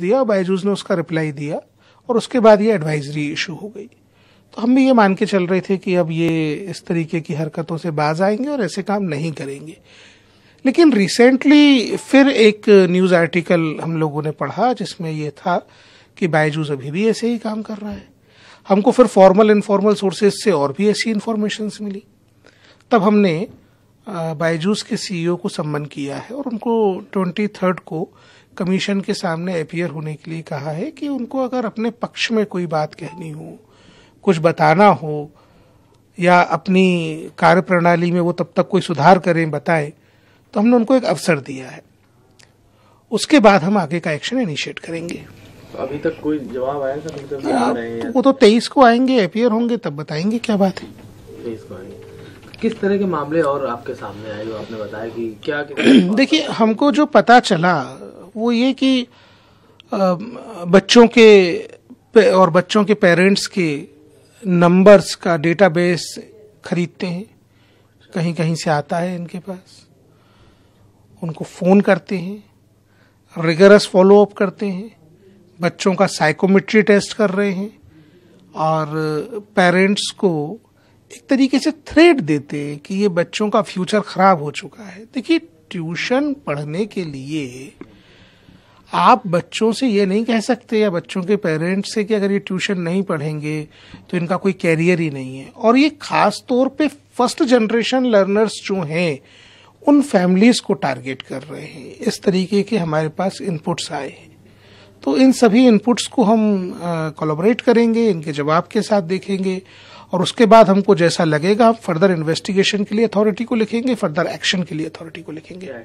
दिया और बायजूज ने उसका रिप्लाई दिया और उसके बाद ये एडवाइजरी इशू हो गई तो हम भी ये मान के चल रहे थे कि अब ये इस तरीके की हरकतों से बाज आएंगे और ऐसे काम नहीं करेंगे लेकिन रिसेंटली फिर एक न्यूज़ आर्टिकल हम लोगों ने पढ़ा जिसमें यह था कि बायजूज अभी भी ऐसे ही काम कर रहा है हमको फिर फॉर्मल इनफॉर्मल सोर्सेज से और भी ऐसी इन्फॉर्मेशन मिली तब हमने बायजूस के सीईओ e को सम्मन किया है और उनको ट्वेंटी थर्ड को कमीशन के सामने अपियर होने के लिए कहा है कि उनको अगर अपने पक्ष में कोई बात कहनी हो कुछ बताना हो या अपनी कार्य प्रणाली में वो तब तक कोई सुधार करें बताएं तो हमने उनको एक अवसर दिया है उसके बाद हम आगे का एक्शन इनिशिएट करेंगे तो अभी तक कोई जवाब आया तो, वो तो तेईस को आएंगे अपियर होंगे तब बताएंगे क्या बात है तेईस को आएंगे किस तरह के मामले और आपके सामने आए जो आपने बताया कि क्या देखिए हमको जो पता चला वो ये कि बच्चों के और बच्चों के पेरेंट्स के नंबर्स का डेटाबेस खरीदते हैं कहीं कहीं से आता है इनके पास उनको फ़ोन करते हैं रिगरस फॉलोअप करते हैं बच्चों का साइकोमेट्री टेस्ट कर रहे हैं और पेरेंट्स को एक तरीके से थ्रेड देते हैं कि ये बच्चों का फ्यूचर ख़राब हो चुका है देखिए ट्यूशन पढ़ने के लिए आप बच्चों से ये नहीं कह सकते या बच्चों के पेरेंट्स से कि अगर ये ट्यूशन नहीं पढ़ेंगे तो इनका कोई कैरियर ही नहीं है और ये खास तौर पे फर्स्ट जनरेशन लर्नर्स जो हैं उन फैमिलीज को टारगेट कर रहे हैं इस तरीके के हमारे पास इनपुट्स आए हैं तो इन सभी इनपुट्स को हम कोलोबरेट करेंगे इनके जवाब के साथ देखेंगे और उसके बाद हमको जैसा लगेगा हम फर्दर इन्वेस्टिगेशन के लिए अथॉरिटी को लिखेंगे फर्दर एक्शन के लिए अथॉरिटी को लिखेंगे